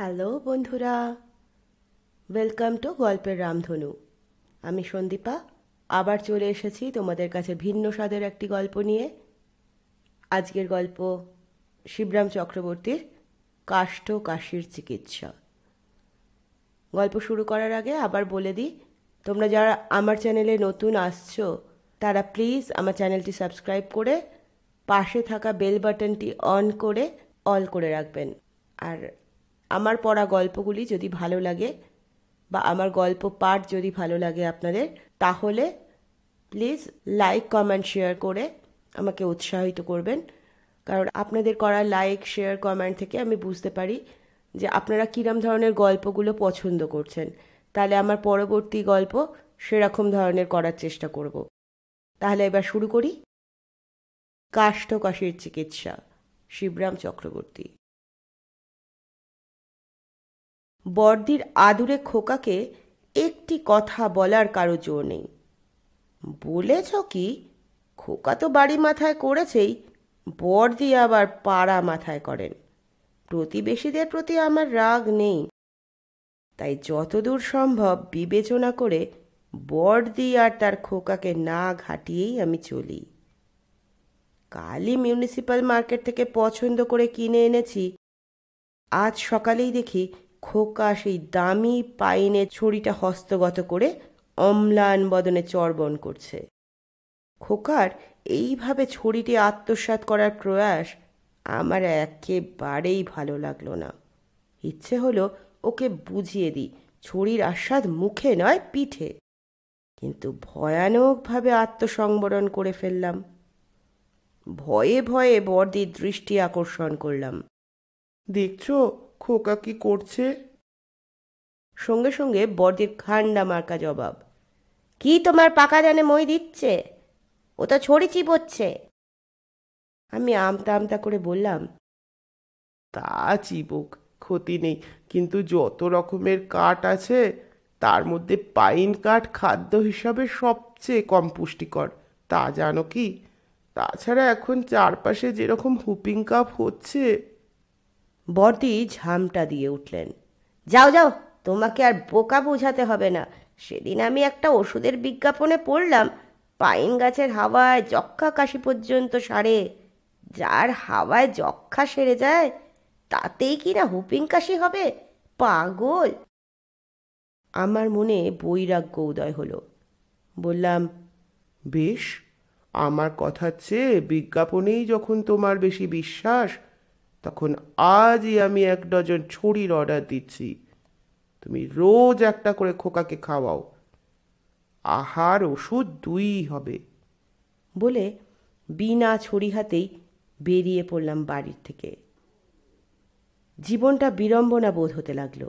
hello বন্ধুরা welcome to গল্পের রামধনু আমি সন্দীপা আবার চলে এসেছি তোমাদের কাছে ভিন্ন স্বাদের একটি গল্প নিয়ে আজকের গল্প শিবরাম চক্রবর্তীর কাষ্ঠ কাশির চিকিৎসা গল্প শুরু করার আগে আবার বলে দিই তোমরা যারা আমার চ্যানেলে নতুন আসছো তারা প্লিজ আমার চ্যানেলটি সাবস্ক্রাইব করে পাশে থাকা বেল বাটনটি অন করে অল করে রাখবেন আর আমার পড়া গল্পগুলি যদি ভালো লাগে বা আমার গল্প পাঠ যদি ভালো লাগে আপনাদের তাহলে প্লিজ লাইক কমেন্ট শেয়ার করে আমাকে উৎসাহিত করবেন কারণ আপনাদের করা লাইক শেয়ার কমেন্ট থেকে আমি বুঝতে পারি যে আপনারা কীরম ধরনের গল্পগুলো পছন্দ করছেন তাহলে আমার পরবর্তী গল্প সেরকম ধরনের করার চেষ্টা করব তাহলে এবার শুরু করি কাষ্ঠকাশীর চিকিৎসা শিবরাম চক্রবর্তী বর্দির আদুরে খোকাকে একটি কথা বলার কারো জোর নেই বলেছ কি খোকা তো বাড়ি মাথায় করেছেই বর্দি আবার পাড়া মাথায় করেন প্রতিবেশীদের প্রতি আমার রাগ নেই তাই যতদূর সম্ভব বিবেচনা করে বর্দি আর তার খোকাকে না ঘাটিয়েই আমি চলি কালই মিউনিসিপ্যাল মার্কেট থেকে পছন্দ করে কিনে এনেছি আজ সকালেই দেখি খোকা সেই দামি পাইনে ছড়িটা হস্তগত করে অম্লান বদনে চর্বণ করছে খোকার এইভাবে ছড়িটি আত্মসাত করার প্রয়াস আমার একেবারেই ভালো লাগলো না ইচ্ছে হলো ওকে বুঝিয়ে দিই ছড়ির আস্বাদ মুখে নয় পিঠে কিন্তু ভয়ানকভাবে আত্মসংবরণ করে ফেললাম ভয়ে ভয়ে বর্দির দৃষ্টি আকর্ষণ করলাম দেখছো খোকা কি করছে সঙ্গে সঙ্গে বরদির খান্ডা মার্কা জবাব কি তোমার পাকা জানে মই দিচ্ছে ও তো ছড়ি চিপচ্ছে আমি আমতা আমতা করে বললাম তা চিবুক ক্ষতি নেই কিন্তু যত রকমের কাঠ আছে তার মধ্যে পাইন কাঠ খাদ্য হিসাবে সবচেয়ে কম পুষ্টিকর তা জানো কি তাছাড়া এখন চারপাশে যেরকম হুপিং কাপ হচ্ছে বর্দি ঝামটা দিয়ে উঠলেন যাও যাও তোমাকে আর বোকা বোঝাতে হবে না সেদিন আমি একটা ওষুধের বিজ্ঞাপনে পড়লাম পাইন গাছের হাওয়ায় যক্ষা কাশি পর্যন্ত সারে যার হাওয়ায় যক্ষা সেরে যায় তাতেই কি না হুপিং কাশি হবে পাগল আমার মনে বৈরাগ্য উদয় হলো বললাম বেশ আমার কথা চেয়ে বিজ্ঞাপনেই যখন তোমার বেশি বিশ্বাস তখন আজই আমি এক ডজন ছড়ির অর্ডার দিচ্ছি তুমি রোজ একটা করে খোকাকে খাওয়াও আহার ওষুধ দুই হবে বলে বিনা ছড়ি হাতেই বেরিয়ে পড়লাম বাড়ির থেকে জীবনটা বিড়ম্বনা বোধ হতে লাগলো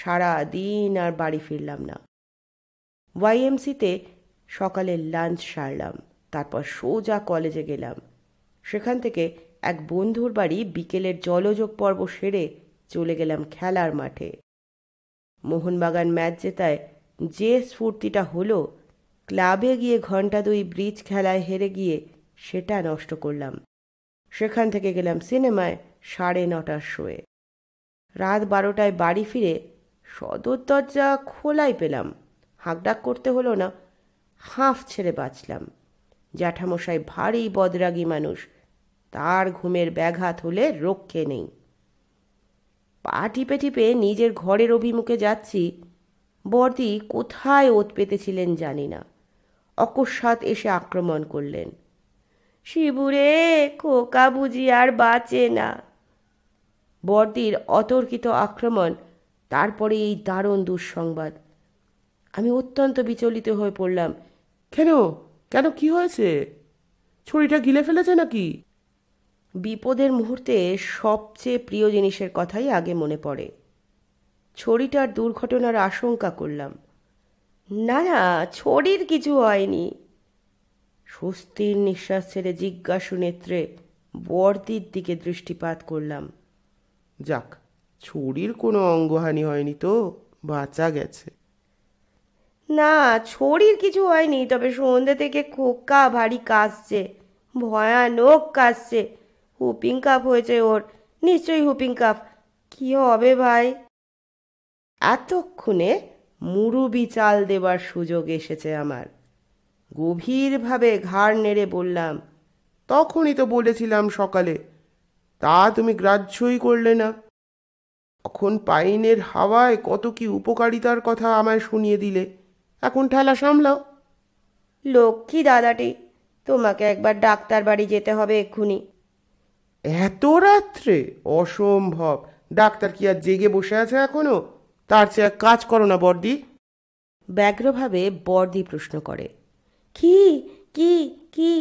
সারা দিন আর বাড়ি ফিরলাম না ওয়াইএমসিতে সকালে লাঞ্চ সারলাম তারপর সোজা কলেজে গেলাম সেখান থেকে এক বন্ধুর বাড়ি বিকেলের জলযোগ পর্ব সেরে চলে গেলাম খেলার মাঠে মোহনবাগান ম্যাচ জেতায় যে স্ফূর্তিটা হলো ক্লাবে গিয়ে ঘন্টা দুই ব্রিজ খেলায় হেরে গিয়ে সেটা নষ্ট করলাম সেখান থেকে গেলাম সিনেমায় সাড়ে নটার শোয়ে রাত বারোটায় বাড়ি ফিরে সদর দরজা খোলাই পেলাম হাঁকডাক করতে হলো না হাঁফ ছেড়ে বাঁচলাম জ্যাঠামশাই ভারী বদরাগী মানুষ তার ঘুমের ব্যাঘাত হলে রক্ষে নেই পা টিপে টিপে নিজের ঘরের অভিমুখে যাচ্ছি বর্দি কোথায় ওত পেতেছিলেন জানি না অকস্মাৎ এসে আক্রমণ করলেন শিবুরে খোকা বুঝি আর বাঁচে না বর্দির অতর্কিত আক্রমণ তারপরে এই দারুণ দুঃসংবাদ আমি অত্যন্ত বিচলিত হয়ে পড়লাম কেন কেন কি হয়েছে ছড়িটা গিলে ফেলেছে নাকি বিপদের মুহূর্তে সবচেয়ে প্রিয় জিনিসের কথাই আগে মনে পড়ে ছড়িটার দুর্ঘটনার আশঙ্কা করলাম না না ছড়ির কিছু হয়নি স্বস্তির নিঃশ্বাস ছেড়ে জিজ্ঞাসু নেত্রে বর্দির দিকে দৃষ্টিপাত করলাম যাক ছড়ির কোনো অঙ্গহানি হয়নি তো বাঁচা গেছে না ছড়ির কিছু হয়নি তবে সন্ধ্যে থেকে খোকা ভারী কাশছে ভয়ানক কাশছে হুপিং কাপ হয়েছে ওর নিশ্চয়ই হুপিং কাপ কি হবে ভাই এতক্ষণে মুরুবি চাল দেবার সুযোগ এসেছে আমার গভীরভাবে ঘাড় নেড়ে বললাম তখনই তো বলেছিলাম সকালে তা তুমি গ্রাহ্যই করলে না তখন পাইনের হাওয়ায় কত কি উপকারিতার কথা আমায় শুনিয়ে দিলে এখন ঠেলা সামলাও লক্ষ্মী দাদাটি তোমাকে একবার ডাক্তার বাড়ি যেতে হবে এক্ষুনি এত রাত্রে অসম্ভব ডাক্তার কি আর জেগে বসে আছে এখনো তার চেয়ে কাজ করো না বর্দি ব্যগ্রভাবে বর্দি প্রশ্ন করে কি কি কি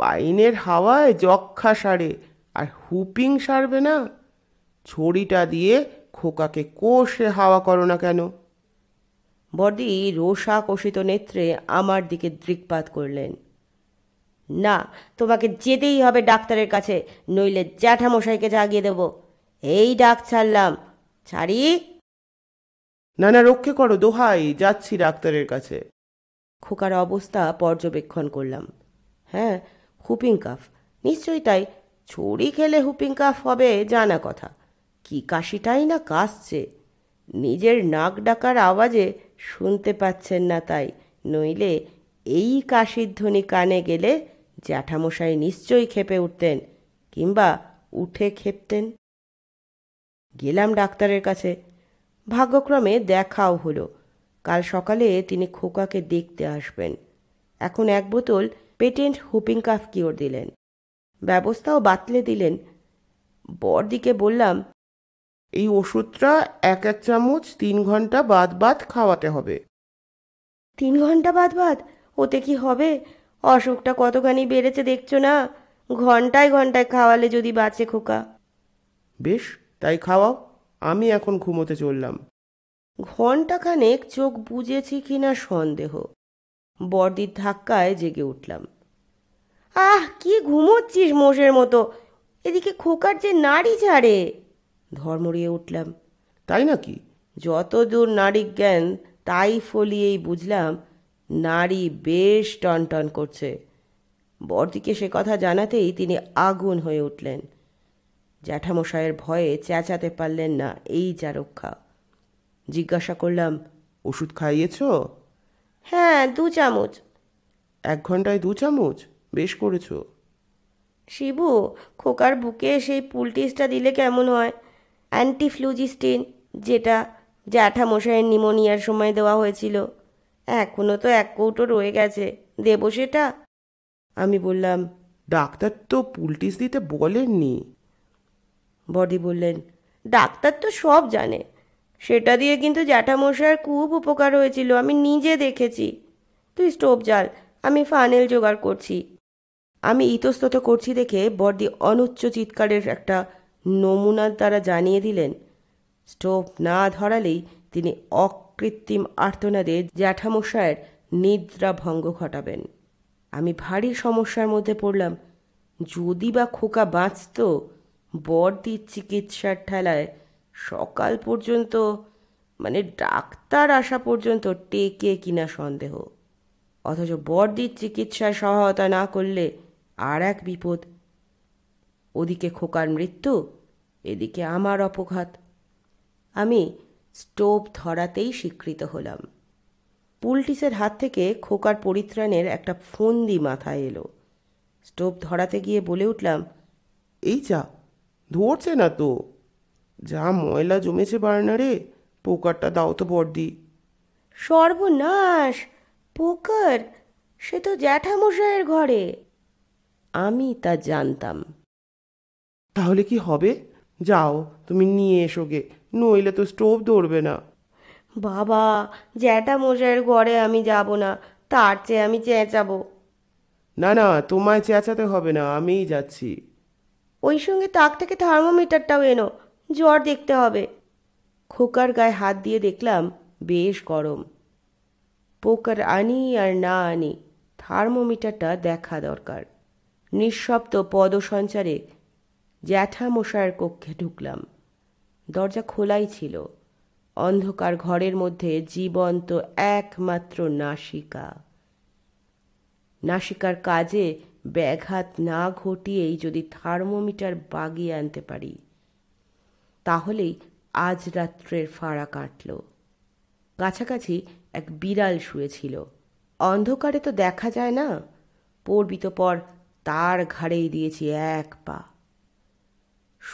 পাইনের হাওয়ায় যক্ষা সারে আর হুপিং সারবে না ছড়িটা দিয়ে খোকাকে কোষে হাওয়া করো না কেন বর্দি রোষা নেত্রে আমার দিকে দৃকপাত করলেন না তোমাকে যেতেই হবে ডাক্তারের কাছে নইলে জ্যাঠামশাইকে জাগিয়ে দেব এই ডাক ছাড়লাম ছাড়ি না না রক্ষে করো দোহাই যাচ্ছি ডাক্তারের কাছে খোকার অবস্থা পর্যবেক্ষণ করলাম হ্যাঁ হুপিং কাফ নিশ্চয়ই তাই ছড়ি খেলে হুপিং কাফ হবে জানা কথা কি কাশিটাই না কাশছে নিজের নাক ডাকার আওয়াজে শুনতে পাচ্ছেন না তাই নইলে এই কাশির ধ্বনি কানে গেলে জ্যাঠামশাই নিশ্চয়ই খেপে উঠতেন কিংবা উঠে খেপতেন গেলাম ডাক্তারের কাছে ভাগ্যক্রমে দেখাও হলো কাল সকালে তিনি খোকাকে দেখতে আসবেন এখন এক বোতল পেটেন্ট হুপিং কাফ কিওর দিলেন ব্যবস্থাও বাতলে দিলেন বরদিকে বললাম এই ওষুধটা এক এক চামচ তিন ঘন্টা বাদ বাদ খাওয়াতে হবে তিন ঘন্টা বাদ বাদ ওতে কি হবে অসুখটা কতখানি বেড়েছে দেখছো না ঘন্টায় ঘন্টায় খাওয়ালে যদি বাঁচে খোকা বেশ তাই খাওয়াও আমি এখন ঘুমোতে চললাম ঘন্টাখানেক চোখ বুঝেছি কিনা সন্দেহ বর্দির ধাক্কায় জেগে উঠলাম আহ কি ঘুমোচ্ছিস মোষের মতো এদিকে খোকার যে নাড়ি ঝাড়ে ধর্মরিয়ে উঠলাম তাই নাকি যতদূর নারী জ্ঞান তাই ফলিয়েই বুঝলাম নারী বেশ টনটন করছে বড়দিকে সে কথা জানাতেই তিনি আগুন হয়ে উঠলেন জ্যাঠামশায়ের ভয়ে চেঁচাতে পারলেন না এই যা রক্ষা জিজ্ঞাসা করলাম ওষুধ খাইয়েছ হ্যাঁ দু চামচ এক ঘন্টায় দু চামচ বেশ করেছ শিবু খোকার বুকে সেই পুলটিসটা দিলে কেমন হয় অ্যান্টিফ্লুজিস্টিন যেটা জ্যাঠামশাইয়ের নিমোনিয়ার সময় দেওয়া হয়েছিল এখনো তো এক কৌটো রয়ে গেছে দেবো সেটা আমি বললাম ডাক্তার তো পুলটিস দিতে বলেননি বডি বললেন ডাক্তার তো সব জানে সেটা দিয়ে কিন্তু জ্যাঠামশার খুব উপকার হয়েছিল আমি নিজে দেখেছি তুই স্টোভ জাল আমি ফানেল জোগাড় করছি আমি ইতস্তত করছি দেখে বডি অনুচ্চ চিৎকারের একটা নমুনার দ্বারা জানিয়ে দিলেন স্টোভ না ধরালেই তিনি অক কৃত্রিম আর্তনাদে জ্যাঠামশায়ের নিদ্রা ভঙ্গ ঘটাবেন আমি ভারী সমস্যার মধ্যে পড়লাম যদি বা খোকা বাঁচত বর্দির চিকিৎসার ঠেলায় সকাল পর্যন্ত মানে ডাক্তার আসা পর্যন্ত টেকে কিনা সন্দেহ অথচ বর্দির চিকিৎসায় সহায়তা না করলে আর এক বিপদ ওদিকে খোকার মৃত্যু এদিকে আমার অপঘাত আমি স্টোভ ধরাতেই স্বীকৃত হলাম পুলটিসের হাত থেকে খোকার পরিত্রাণের একটা ফন্দি মাথায় এলো স্টোভ ধরাতে গিয়ে বলে উঠলাম এই চা ধরছে না তো যা ময়লা জমেছে বার্নারে পোকারটা দাও তো বর্দি সর্বনাশ পোকার সে তো জ্যাঠামশাইয়ের ঘরে আমি তা জানতাম তাহলে কি হবে যাও তুমি নিয়ে এসো গে নইলে তো স্টোভ ধরবে না বাবা জ্যাঠা মশাইয়ের ঘরে আমি যাব না তার চেয়ে আমি চেঁচাবো না না তোমায় চেঁচাতে হবে না আমিই যাচ্ছি ওই সঙ্গে তাক থেকে থার্মোমিটারটাও এনো জ্বর দেখতে হবে খোকার গায়ে হাত দিয়ে দেখলাম বেশ গরম পোকার আনি আর না আনি থার্মোমিটারটা দেখা দরকার নিঃশব্দ পদসঞ্চারে জ্যাঠামশায়ের কক্ষে ঢুকলাম দরজা খোলাই ছিল অন্ধকার ঘরের মধ্যে জীবন্ত একমাত্র নাসিকা নাসিকার কাজে ব্যাঘাত না ঘটিয়েই যদি থার্মোমিটার বাগিয়ে আনতে পারি তাহলেই আজ রাত্রের ফাড়া কাটল কাছাকাছি এক বিড়াল শুয়েছিল অন্ধকারে তো দেখা যায় না পড়বি তো পর তার ঘাড়েই দিয়েছি এক পা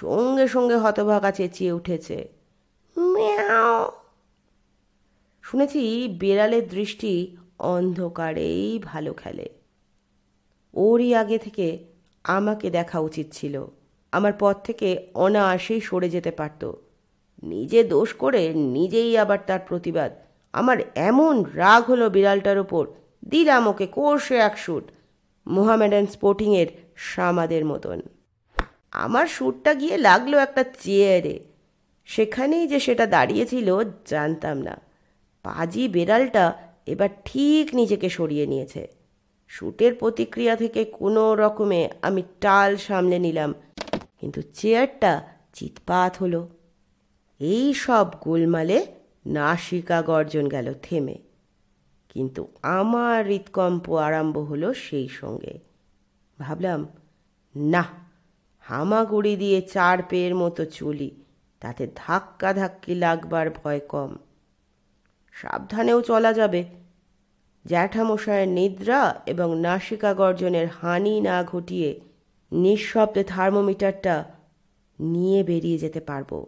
সঙ্গে সঙ্গে হতভাগা চেঁচিয়ে উঠেছে শুনেছি বেড়ালের দৃষ্টি অন্ধকারেই ভালো খেলে ওরই আগে থেকে আমাকে দেখা উচিত ছিল আমার পথ থেকে অনায়াসেই সরে যেতে পারত নিজে দোষ করে নিজেই আবার তার প্রতিবাদ আমার এমন রাগ হলো বিড়ালটার ওপর দিলাম ওকে কোর্সে এক শুট মোহামেডান স্পোর্টিংয়ের সামাদের মতন আমার সুরটা গিয়ে লাগলো একটা চেয়ারে সেখানেই যে সেটা দাঁড়িয়েছিল জানতাম না পাজি বেড়ালটা এবার ঠিক নিজেকে সরিয়ে নিয়েছে শুটের প্রতিক্রিয়া থেকে কোনো রকমে আমি টাল সামলে নিলাম কিন্তু চেয়ারটা চিৎপাত হলো এই সব গোলমালে নাসিকা গর্জন গেল থেমে কিন্তু আমার হৃৎকম্প আরম্ভ হলো সেই সঙ্গে ভাবলাম না হামাগুড়ি দিয়ে চার পেয়ের মতো চলি তাতে ধাক্কা ধাক্কি লাগবার ভয় কম সাবধানেও চলা যাবে জ্যাঠামশায়ের নিদ্রা এবং নাসিকা গর্জনের হানি না ঘটিয়ে নিঃশব্দে থার্মোমিটারটা নিয়ে বেরিয়ে যেতে পারবো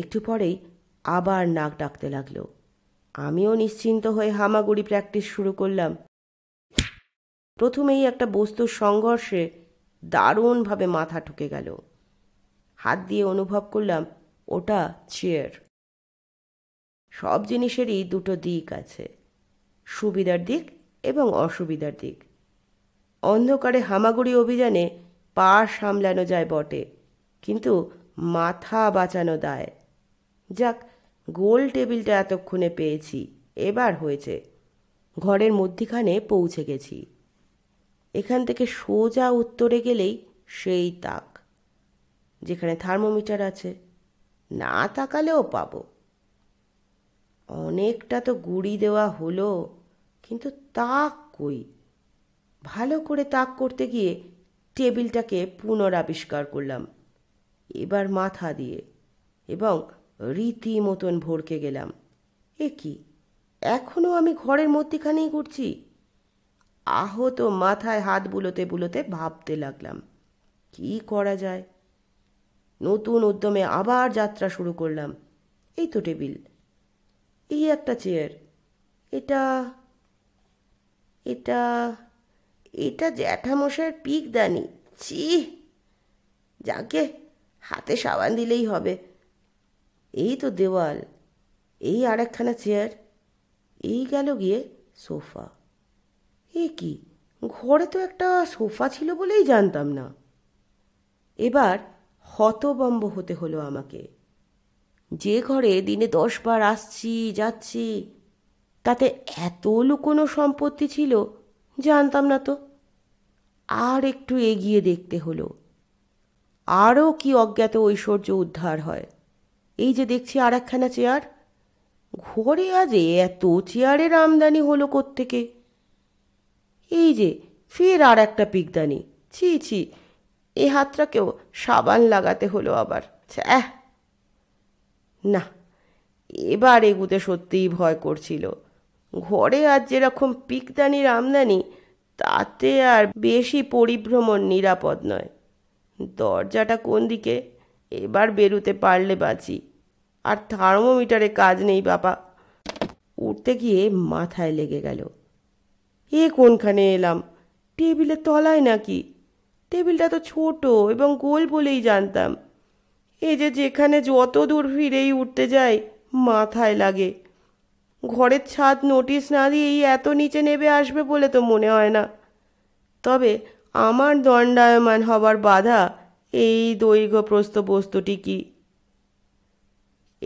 একটু পরেই আবার নাক ডাকতে লাগল আমিও নিশ্চিন্ত হয়ে হামাগুড়ি প্র্যাকটিস শুরু করলাম প্রথমেই একটা বস্তুর সংঘর্ষে দারুণভাবে মাথা ঠুকে গেল হাত দিয়ে অনুভব করলাম ওটা চেয়ার সব জিনিসেরই দুটো দিক আছে সুবিধার দিক এবং অসুবিধার দিক অন্ধকারে হামাগুড়ি অভিযানে পা সামলানো যায় বটে কিন্তু মাথা বাঁচানো দায় যাক গোল টেবিলটা এতক্ষণে পেয়েছি এবার হয়েছে ঘরের মধ্যিখানে পৌঁছে গেছি এখান থেকে সোজা উত্তরে গেলেই সেই তাক যেখানে থার্মোমিটার আছে না তাকালেও পাব অনেকটা তো গুড়ি দেওয়া হলো কিন্তু তাক কই ভালো করে তাক করতে গিয়ে টেবিলটাকে পুনরাবিষ্কার করলাম এবার মাথা দিয়ে এবং রীতি মতন ভরকে গেলাম এ কি এখনও আমি ঘরের মধ্যেখানেই ঘুরছি আহত মাথায় হাত বুলোতে বুলোতে ভাবতে লাগলাম কি করা যায় নতুন উদ্যমে আবার যাত্রা শুরু করলাম এই তো টেবিল এই একটা চেয়ার এটা এটা এটা জ্যাঠামশায়ের দানি ছি যাকে হাতে সাবান দিলেই হবে এই তো দেওয়াল এই আর চেয়ার এই গেল গিয়ে সোফা এ কি ঘরে তো একটা সোফা ছিল বলেই জানতাম না এবার হতবম্ব হতে হলো আমাকে যে ঘরে দিনে দশবার আসছি যাচ্ছি তাতে এত লুকোনো সম্পত্তি ছিল জানতাম না তো আর একটু এগিয়ে দেখতে হলো আরও কি অজ্ঞাত ঐশ্বর্য উদ্ধার হয় এই যে দেখছি আর একখানা চেয়ার ঘরে আজ এত চেয়ারের আমদানি হলো কোত্থেকে থেকে এই যে ফের আর একটা পিকদানি ছি ছি এ হাতটাকেও সাবান লাগাতে হলো আবার ছ্যাহ না এবার এগুতে সত্যিই ভয় করছিল ঘরে আর যেরকম পিকদানির আমদানি তাতে আর বেশি পরিভ্রমণ নিরাপদ নয় দরজাটা কোন দিকে এবার বেরুতে পারলে বাঁচি আর থার্মোমিটারে কাজ নেই বাবা উঠতে গিয়ে মাথায় লেগে গেল এ কোনখানে এলাম টেবিলের তলায় নাকি টেবিলটা তো ছোট এবং গোল বলেই জানতাম এ যে যেখানে যত দূর ফিরেই উঠতে যায় মাথায় লাগে ঘরের ছাদ নোটিশ না দিয়ে এই এত নিচে নেবে আসবে বলে তো মনে হয় না তবে আমার দণ্ডায়মান হবার বাধা এই দৈর্ঘ্যপ্রস্ত বস্তুটি কি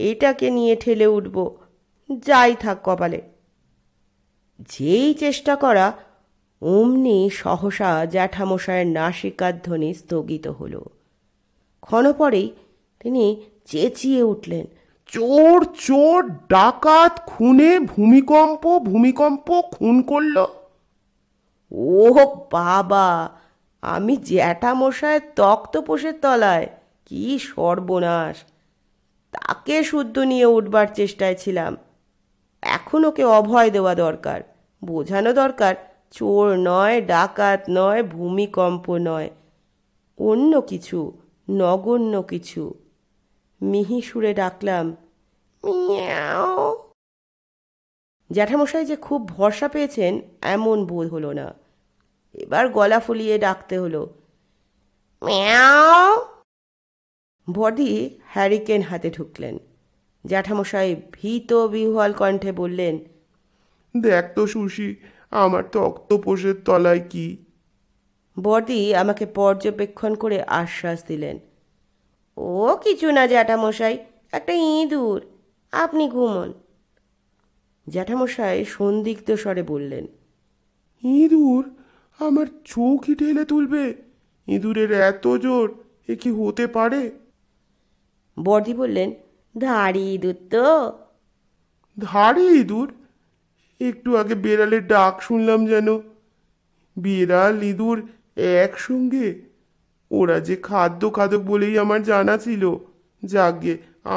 এটাকে নিয়ে ঠেলে উঠব যাই থাক কপালে যেই চেষ্টা করা অমনি সহসা জ্যাঠামশায়ের ধ্বনি স্থগিত হল ক্ষণপরেই তিনি চেঁচিয়ে উঠলেন চোর চোর ডাকাত খুনে ভূমিকম্প ভূমিকম্প খুন করল ও বাবা আমি জ্যাঠামশায়ের তক্তপোষের তলায় কি সর্বনাশ তাকে শুদ্ধ নিয়ে উঠবার চেষ্টায় ছিলাম এখন ওকে অভয় দেওয়া দরকার বোঝানো দরকার চোর নয় ডাকাত নয় ভূমিকম্প নয় অন্য কিছু নগণ্য কিছু মিহি সুরে ডাকলাম জ্যাঠামশাই যে খুব ভরসা পেয়েছেন এমন বোধ হলো না এবার গলা ফুলিয়ে ডাকতে হলো মিয়াও বডি হ্যারিকেন হাতে ঢুকলেন জ্যাঠামশাই ভীত বিহল কণ্ঠে বললেন দেখ তো সুশি আমার তো অক্টোপোষের তলায় কি বডি আমাকে পর্যবেক্ষণ করে আশ্বাস দিলেন ও কিছু না জ্যাঠামশাই একটা ইঁদুর আপনি ঘুমন জ্যাঠামশাই সন্দিগ্ধ স্বরে বললেন ইঁদুর আমার চোখই ঢেলে তুলবে ইঁদুরের এত জোর এ কি হতে পারে বর্দি বললেন ধাড়ি ইঁদুর তো ধাড়ি ইঁদুর একটু আগে বেড়ালের ডাক শুনলাম যেন বেড়াল ইঁদুর একসঙ্গে ওরা যে খাদ্য খাদক বলেই আমার জানা ছিল যাগে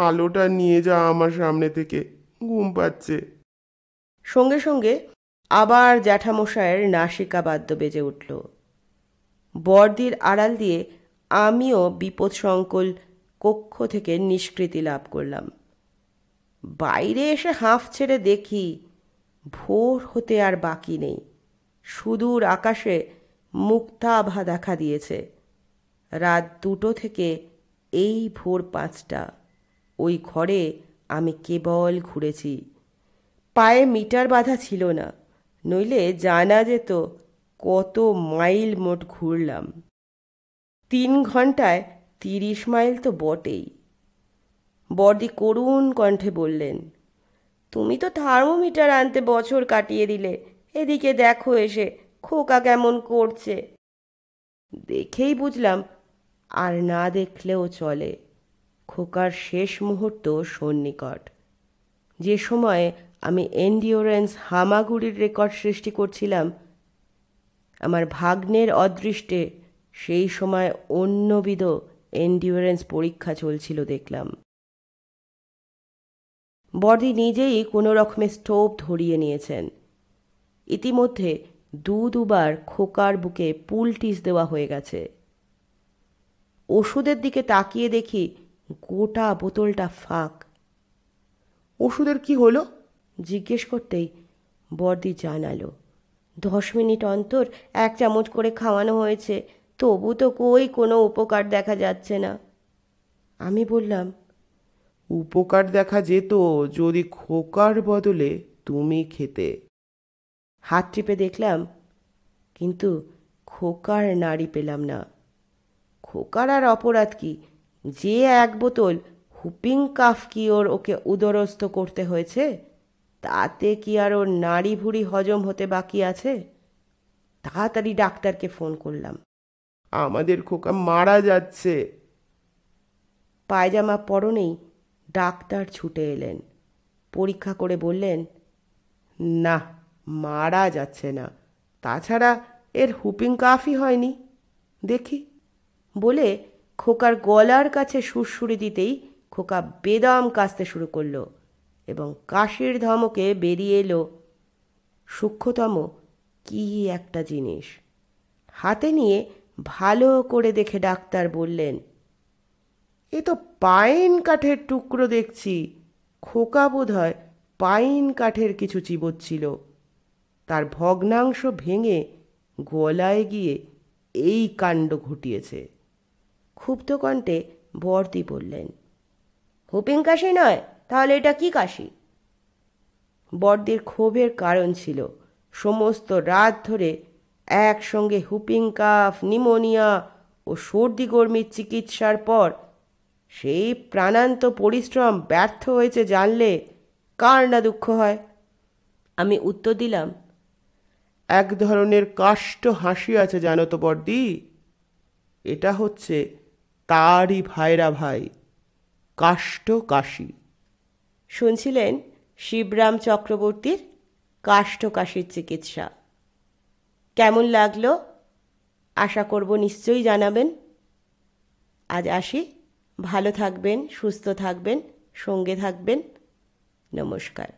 আলোটা নিয়ে যা আমার সামনে থেকে ঘুম পাচ্ছে সঙ্গে সঙ্গে আবার জ্যাঠামশায়ের নাসিকা বাদ্য বেজে উঠল বর্দির আড়াল দিয়ে আমিও বিপদ সংকুল কক্ষ থেকে নিষ্কৃতি লাভ করলাম বাইরে এসে হাঁফ ছেড়ে দেখি ভোর হতে আর বাকি নেই সুদূর আকাশে মুক্তাভা দেখা দিয়েছে রাত দুটো থেকে এই ভোর পাঁচটা ওই ঘরে আমি কেবল ঘুরেছি পায়ে মিটার বাধা ছিল না নইলে জানা যেত কত মাইল মোট ঘুরলাম তিন ঘন্টায় তিরিশ মাইল তো বটেই বডি করুণ কণ্ঠে বললেন তুমি তো থার্মোমিটার আনতে বছর কাটিয়ে দিলে এদিকে দেখো এসে খোকা কেমন করছে দেখেই বুঝলাম আর না দেখলেও চলে খোকার শেষ মুহূর্ত সন্নিকট যে সময়ে আমি এন্ডিওরেন্স হামাগুড়ির রেকর্ড সৃষ্টি করছিলাম আমার ভাগ্নের অদৃষ্টে সেই সময় অন্যবিধ এন্ডিওরেন্স পরীক্ষা চলছিল দেখলাম বর্দি নিজেই কোনো রকমের স্টোভ ধরিয়ে নিয়েছেন ইতিমধ্যে দু দুবার খোকার বুকে পুলটিস দেওয়া হয়ে গেছে ওষুধের দিকে তাকিয়ে দেখি গোটা বোতলটা ফাঁক ওষুধের কি হলো জিজ্ঞেস করতেই বর্দি জানালো দশ মিনিট অন্তর এক চামচ করে খাওয়ানো হয়েছে তবু তো কই কোনো উপকার দেখা যাচ্ছে না আমি বললাম উপকার দেখা যেত যদি খোকার বদলে তুমি খেতে হাত টিপে দেখলাম কিন্তু খোকার নাড়ি পেলাম না খোকার আর অপরাধ কি যে এক বোতল হুপিং কাফ কি ওর ওকে উদরস্থ করতে হয়েছে তাতে কি আর ওর নাড়ি ভুড়ি হজম হতে বাকি আছে তাড়াতাড়ি ডাক্তারকে ফোন করলাম আমাদের খোকা মারা যাচ্ছে পায়জামা পরনেই ডাক্তার ছুটে এলেন পরীক্ষা করে বললেন না মারা যাচ্ছে না তাছাড়া এর হুপিং কাফই হয়নি দেখি বলে খোকার গলার কাছে সুরসুরি দিতেই খোকা বেদম কাশতে শুরু করলো এবং কাশির ধমকে বেরিয়ে এলো সূক্ষ্মতম কি একটা জিনিস হাতে নিয়ে ভালো করে দেখে ডাক্তার বললেন এ তো পাইন কাঠের টুকরো দেখছি খোকা বোধ হয় পাইন কাঠের কিছু চিবচ্ছিল তার ভগ্নাংশ ভেঙে গলায় গিয়ে এই কাণ্ড ঘটিয়েছে ক্ষুব্ধ কণ্ঠে বর্তি পড়লেন হুপিং কাশি নয় তাহলে এটা কি কাশি বর্দির ক্ষোভের কারণ ছিল সমস্ত রাত ধরে একসঙ্গে হুপিং কাফ নিমোনিয়া ও সর্দি গর্মির চিকিৎসার পর সেই প্রাণান্ত পরিশ্রম ব্যর্থ হয়েছে জানলে কার না দুঃখ হয় আমি উত্তর দিলাম এক ধরনের কাষ্ট হাসি আছে জানো তো বর্দি এটা হচ্ছে তারই ভাইরা ভাই কাষ্ট কাশি শুনছিলেন শিবরাম চক্রবর্তীর কাষ্ঠকাশির চিকিৎসা কেমন লাগলো আশা করব নিশ্চয়ই জানাবেন আজ আসি ভালো থাকবেন সুস্থ থাকবেন সঙ্গে থাকবেন নমস্কার